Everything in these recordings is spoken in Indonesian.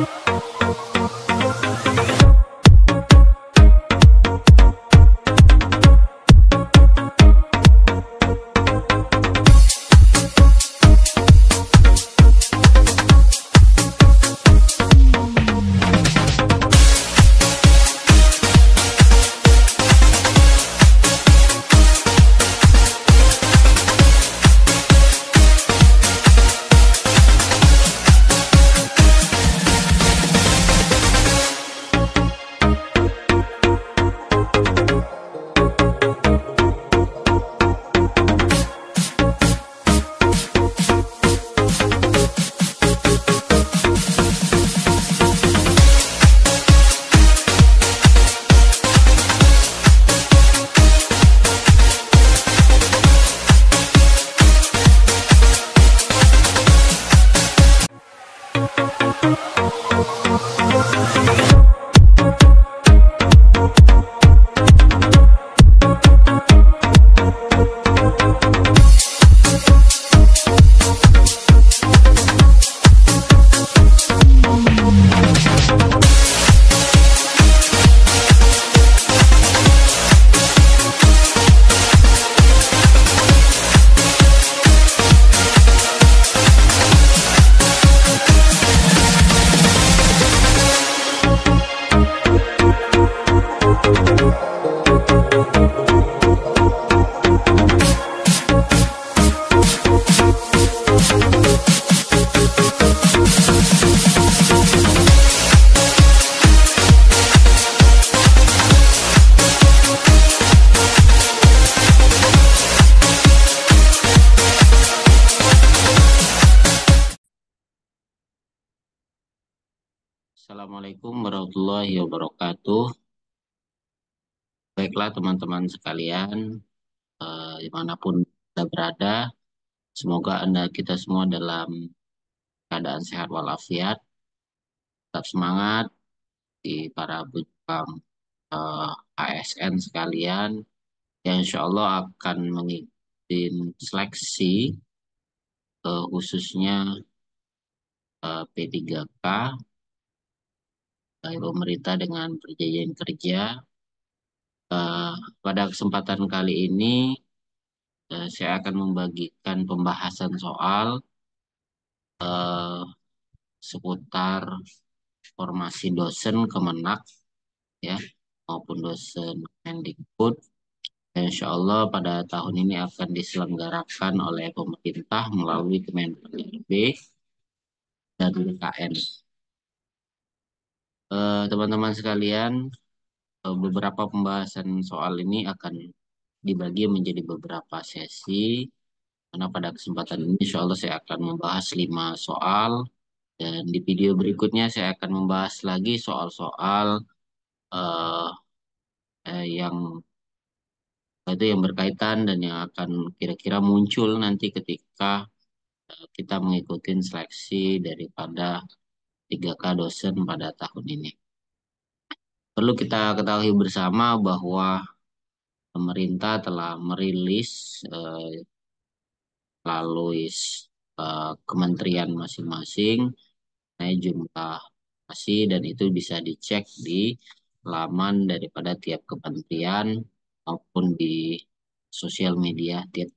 you warahmatullahi wabarakatuh. Baiklah teman-teman sekalian, eh, dimanapun Anda berada, semoga Anda kita semua dalam keadaan sehat walafiat, tetap semangat di para bujang eh, ASN sekalian, yang insya Allah akan mengikuti seleksi eh, khususnya eh, P3K pemerintah dengan perjanjian kerja. Uh, pada kesempatan kali ini uh, saya akan membagikan pembahasan soal uh, seputar formasi dosen Kemenak ya maupun dosen Mendikbud. Insya Allah pada tahun ini akan diselenggarakan oleh pemerintah melalui Kementerian dan KN. Eh, teman-teman uh, sekalian uh, beberapa pembahasan soal ini akan dibagi menjadi beberapa sesi karena pada kesempatan ini insya Allah saya akan membahas lima soal dan di video berikutnya saya akan membahas lagi soal-soal uh, eh, yang itu yang berkaitan dan yang akan kira-kira muncul nanti ketika kita mengikuti seleksi daripada 3K dosen pada tahun ini. Perlu kita ketahui bersama bahwa pemerintah telah merilis eh, eh, kementerian masing-masing mengenai jumlah masih dan itu bisa dicek di laman daripada tiap kementerian maupun di sosial media tiap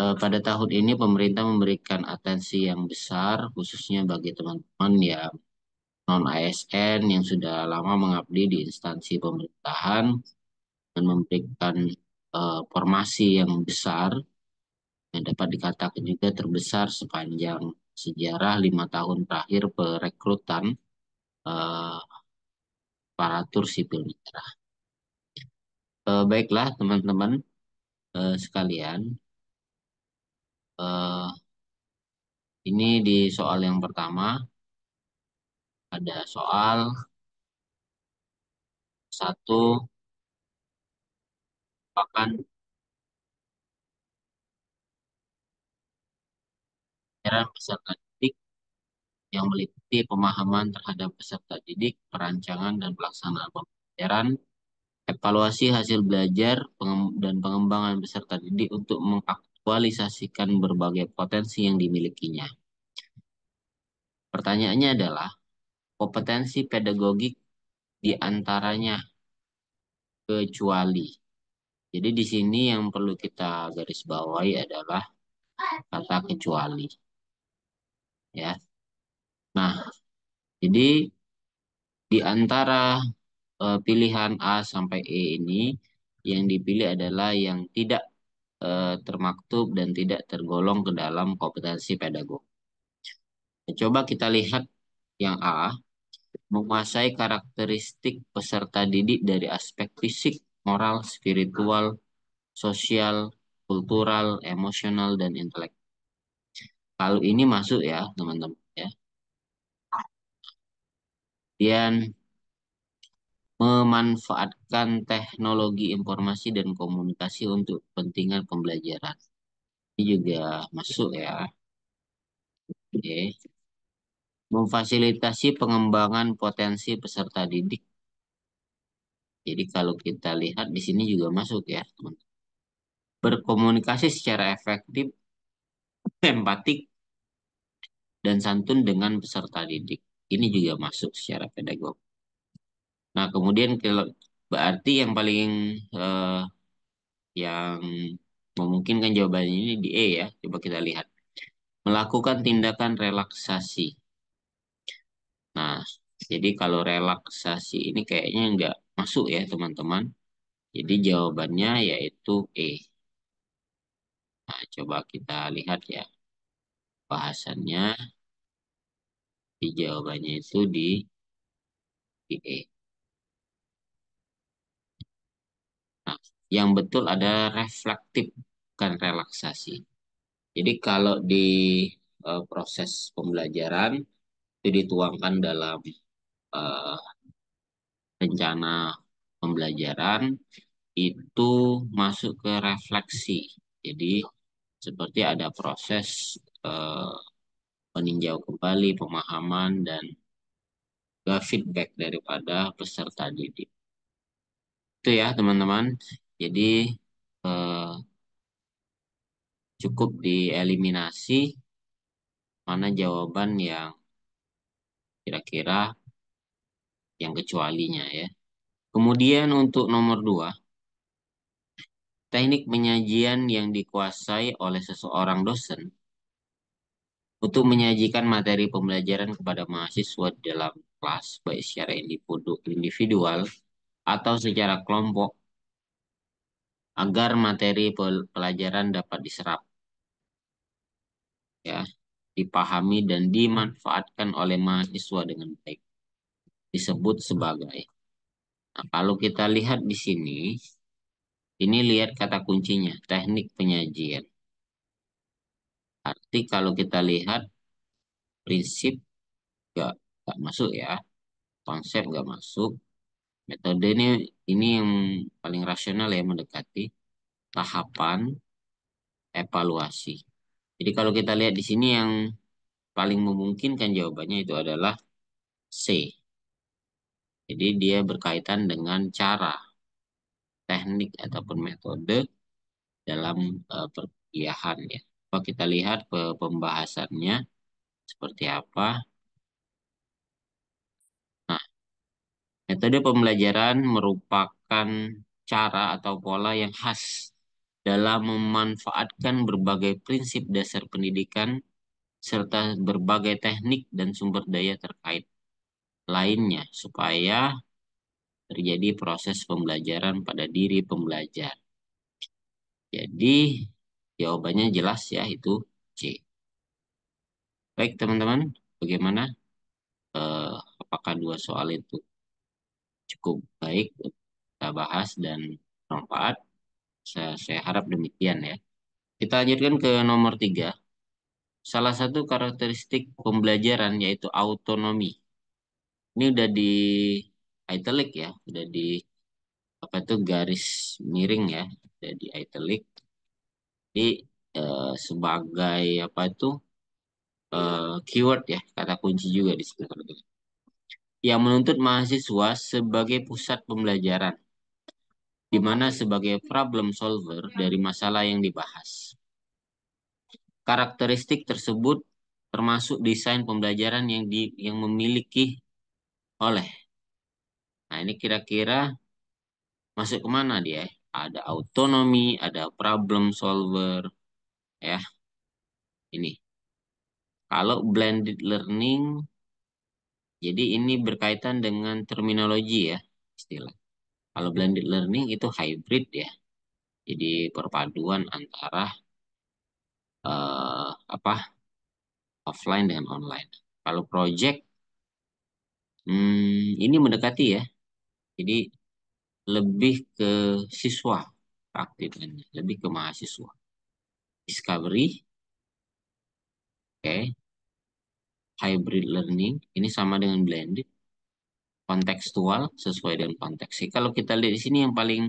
Eh, pada tahun ini pemerintah memberikan atensi yang besar khususnya bagi teman-teman yang non ASN yang sudah lama mengabdi di instansi pemerintahan dan memberikan uh, formasi yang besar yang dapat dikatakan juga terbesar sepanjang sejarah lima tahun terakhir perekrutan uh, aparatur sipil negara. Uh, baiklah teman-teman uh, sekalian, eh, ini di soal yang pertama ada soal satu merupakan pelajaran peserta didik yang meliputi pemahaman terhadap peserta didik, perancangan dan pelaksanaan pembelajaran, evaluasi hasil belajar dan pengembangan peserta didik untuk mengaktifkan mengaktualisasikan berbagai potensi yang dimilikinya. Pertanyaannya adalah, kompetensi pedagogik diantaranya kecuali. Jadi di sini yang perlu kita garis bawahi adalah kata kecuali. Ya. Nah, jadi di antara uh, pilihan A sampai E ini yang dipilih adalah yang tidak Eh, termaktub dan tidak tergolong ke dalam kompetensi pedagog. Coba kita lihat yang A, menguasai karakteristik peserta didik dari aspek fisik, moral, spiritual, sosial, kultural, emosional, dan intelektual. Kalau ini masuk ya, teman-teman ya. Kemudian memanfaatkan teknologi informasi dan komunikasi untuk kepentingan pembelajaran. Ini juga masuk ya. Oke. Memfasilitasi pengembangan potensi peserta didik. Jadi kalau kita lihat di sini juga masuk ya, Berkomunikasi secara efektif, empatik, dan santun dengan peserta didik. Ini juga masuk secara pedagog. Nah, kemudian kalau berarti yang paling uh, yang memungkinkan jawabannya ini di E ya. Coba kita lihat. Melakukan tindakan relaksasi. Nah, jadi kalau relaksasi ini kayaknya nggak masuk ya teman-teman. Jadi jawabannya yaitu E. Nah, coba kita lihat ya bahasannya di jawabannya itu di, di E. yang betul ada reflektif bukan relaksasi. Jadi kalau di uh, proses pembelajaran itu dituangkan dalam uh, rencana pembelajaran itu masuk ke refleksi. Jadi seperti ada proses uh, meninjau kembali pemahaman dan feedback daripada peserta didik. Itu ya teman-teman jadi eh, cukup dieliminasi mana jawaban yang kira-kira yang kecualinya ya. Kemudian untuk nomor dua, teknik penyajian yang dikuasai oleh seseorang dosen untuk menyajikan materi pembelajaran kepada mahasiswa dalam kelas baik secara individu, individual atau secara kelompok agar materi pelajaran dapat diserap. Ya, dipahami dan dimanfaatkan oleh mahasiswa dengan baik. Disebut sebagai. Nah, kalau kita lihat di sini, ini lihat kata kuncinya, teknik penyajian. Arti kalau kita lihat prinsip nggak nggak masuk ya, konsep nggak masuk, metode ini ini yang paling rasional ya mendekati tahapan evaluasi. Jadi kalau kita lihat di sini yang paling memungkinkan jawabannya itu adalah C. Jadi dia berkaitan dengan cara, teknik ataupun metode dalam uh, perkuliahan ya. Coba kita lihat eh, pembahasannya seperti apa. Metode pembelajaran merupakan cara atau pola yang khas dalam memanfaatkan berbagai prinsip dasar pendidikan serta berbagai teknik dan sumber daya terkait lainnya supaya terjadi proses pembelajaran pada diri pembelajar. Jadi jawabannya jelas ya itu C. Baik teman-teman, bagaimana? Eh, apakah dua soal itu cukup baik kita bahas dan bermanfaat. Saya, saya harap demikian ya. Kita lanjutkan ke nomor tiga. Salah satu karakteristik pembelajaran yaitu autonomi. Ini udah di italic ya, udah di apa itu garis miring ya, udah di italic. Jadi eh, sebagai apa itu eh, keyword ya, kata kunci juga di sini yang menuntut mahasiswa sebagai pusat pembelajaran, di mana sebagai problem solver dari masalah yang dibahas. Karakteristik tersebut termasuk desain pembelajaran yang di yang memiliki oleh. Nah, ini kira-kira masuk kemana dia? Ada autonomi, ada problem solver, ya. Ini. Kalau blended learning jadi ini berkaitan dengan terminologi ya istilah. Kalau blended learning itu hybrid ya. Jadi perpaduan antara uh, apa offline dengan online. Kalau project hmm, ini mendekati ya. Jadi lebih ke siswa aktifnya, lebih ke mahasiswa. Discovery, oke, okay hybrid learning ini sama dengan blended kontekstual sesuai dengan konteks. Kalau kita lihat di sini yang paling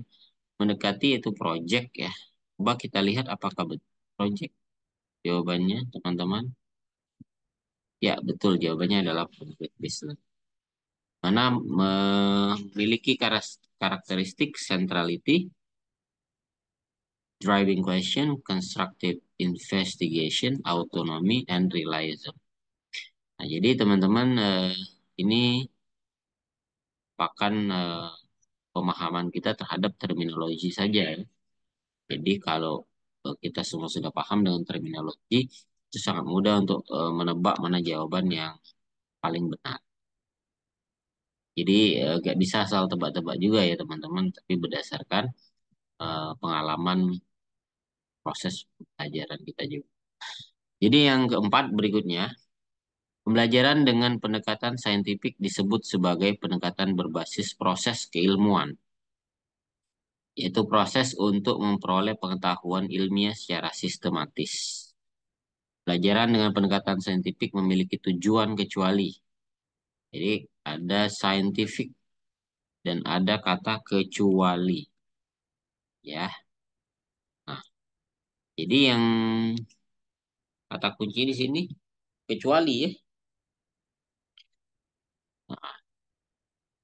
mendekati yaitu project ya. Coba kita lihat apakah betul project jawabannya teman-teman. Ya, betul jawabannya adalah project based Mana memiliki karakteristik centrality, driving question, constructive investigation, autonomy, and realism. Nah, jadi teman-teman eh, ini pakan eh, pemahaman kita terhadap terminologi saja. Ya. Jadi kalau eh, kita semua sudah paham dengan terminologi, itu sangat mudah untuk eh, menebak mana jawaban yang paling benar. Jadi eh, gak bisa asal tebak-tebak juga ya teman-teman, tapi berdasarkan eh, pengalaman proses pelajaran kita juga. Jadi yang keempat berikutnya, Pembelajaran dengan pendekatan saintifik disebut sebagai pendekatan berbasis proses keilmuan, yaitu proses untuk memperoleh pengetahuan ilmiah secara sistematis. Pembelajaran dengan pendekatan saintifik memiliki tujuan kecuali. Jadi ada saintifik dan ada kata kecuali. Ya. Nah, jadi yang kata kunci di sini kecuali ya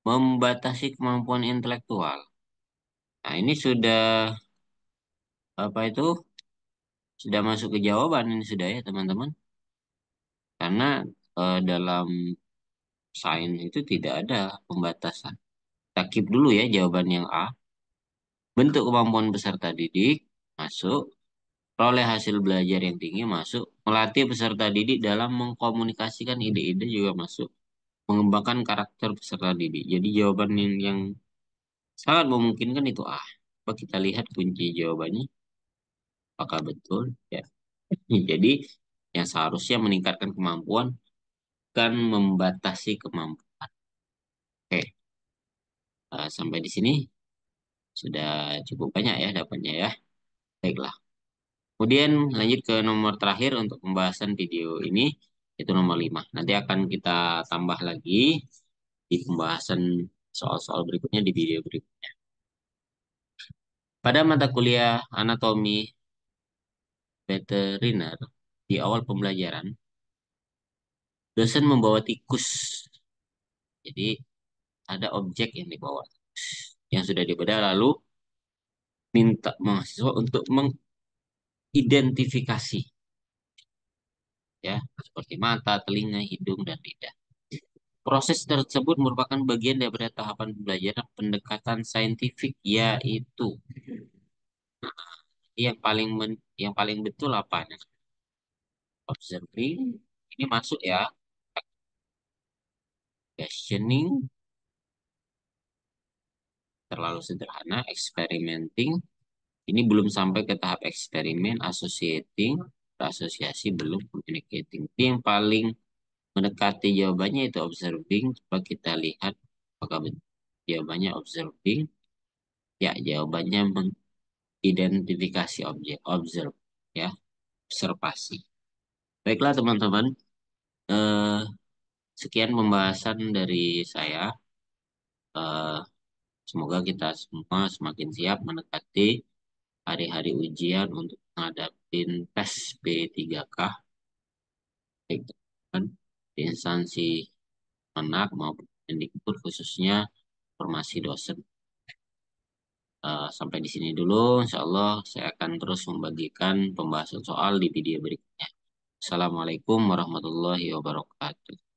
membatasi kemampuan intelektual. Nah, ini sudah apa itu? Sudah masuk ke jawaban ini sudah ya, teman-teman. Karena eh, dalam sains itu tidak ada pembatasan. Takip dulu ya jawaban yang A. Bentuk kemampuan peserta didik masuk. Peroleh hasil belajar yang tinggi masuk. Melatih peserta didik dalam mengkomunikasikan ide-ide juga masuk mengembangkan karakter peserta didik. Jadi jawaban yang, yang sangat memungkinkan itu ah. Coba kita lihat kunci jawabannya. Apakah betul? Ya. Jadi yang seharusnya meningkatkan kemampuan kan membatasi kemampuan. Oke. Uh, sampai di sini sudah cukup banyak ya dapatnya ya. Baiklah. Kemudian lanjut ke nomor terakhir untuk pembahasan video ini itu nomor 5. Nanti akan kita tambah lagi di pembahasan soal-soal berikutnya di video berikutnya. Pada mata kuliah anatomi veteriner di awal pembelajaran, dosen membawa tikus. Jadi ada objek yang dibawa yang sudah dibedah lalu minta mahasiswa untuk mengidentifikasi ya seperti mata, telinga, hidung, dan lidah. Proses tersebut merupakan bagian dari tahapan pembelajaran pendekatan saintifik yaitu nah, yang paling men, yang paling betul apa? Observing ini masuk ya. Questioning terlalu sederhana, experimenting ini belum sampai ke tahap eksperimen, associating, asosiasi belum communicating. Tapi yang paling mendekati jawabannya itu observing. Coba kita lihat apakah jawabannya observing. Ya, jawabannya mengidentifikasi objek, observe, ya, observasi. Baiklah teman-teman, eh, sekian pembahasan dari saya. Eh, semoga kita semua semakin siap mendekati hari-hari ujian untuk menghadapi tes P3K baik gitu kan. di instansi anak maupun Mendikbud khususnya formasi dosen. Uh, sampai di sini dulu, insya Allah saya akan terus membagikan pembahasan soal di video berikutnya. Assalamualaikum warahmatullahi wabarakatuh.